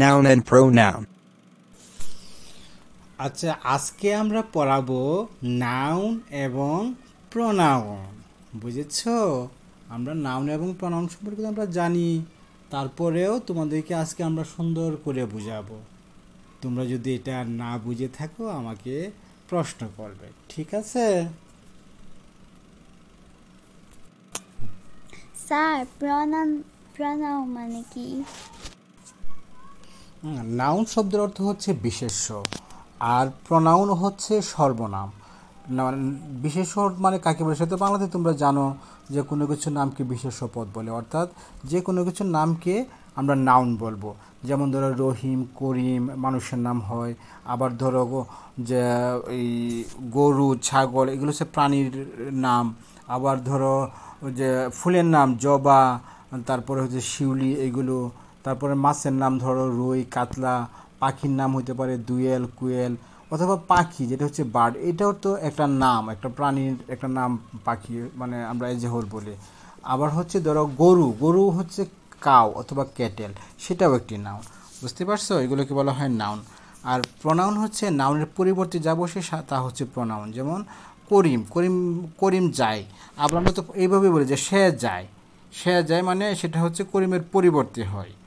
Noun and pronoun. আচ্ছা আজকে আমরা পড়াবো নাউন এবং প্রোনাউন বুঝেছ আমরা নাউন এবং প্রোনাউন সম্পর্কে আমরা জানি তারপরেও তোমাদেরকে আজকে আমরা সুন্দর করে বুঝাবো তোমরা যদি এটা না বুঝে থাকো আমাকে প্রশ্ন করবে ঠিক আছে স্যার প্রণাম প্রণাম মানে কি নাউন শব্দের অর্থ হচ্ছে বিশেষ্য আর প্রনাউন হচ্ছে সর্বনাম বিশেষ মানে কাকে বলে সেটা বাংলাতে তোমরা জানো যে কোনো কিছু নামকে বিশেষ পদ বলে অর্থাৎ যে কোনো কিছু নামকে আমরা নাউন বলবো যেমন ধরো রহিম করিম মানুষের নাম হয় আবার ধরো যে এই গরু ছাগল এগুলো হচ্ছে প্রাণীর নাম আবার ধরো যে ফুলের নাম জবা তারপরে হচ্ছে শিউলি এগুলো তারপরে মাছের নাম ধরো রুই কাতলা পাখির নাম হইতে পারে দুয়েল কুয়েল অথবা পাখি যেটা হচ্ছে বার্ড এটাও তো একটা নাম একটা প্রাণীর একটা নাম পাখি মানে আমরা এজেহর বলি আবার হচ্ছে ধরো গরু গরু হচ্ছে কাউ অথবা ক্যাটেল সেটাও একটি নাম বুঝতে পারছো এগুলোকে বলা হয় নাউন আর প্রনাউন হচ্ছে নাউনের পরিবর্তে যা বসে তা হচ্ছে প্রনাউন যেমন করিম করিম করিম যায় আবার আমরা তো এইভাবে বলি যে সে যায় সে যায় মানে সেটা হচ্ছে করিমের পরিবর্তে হয়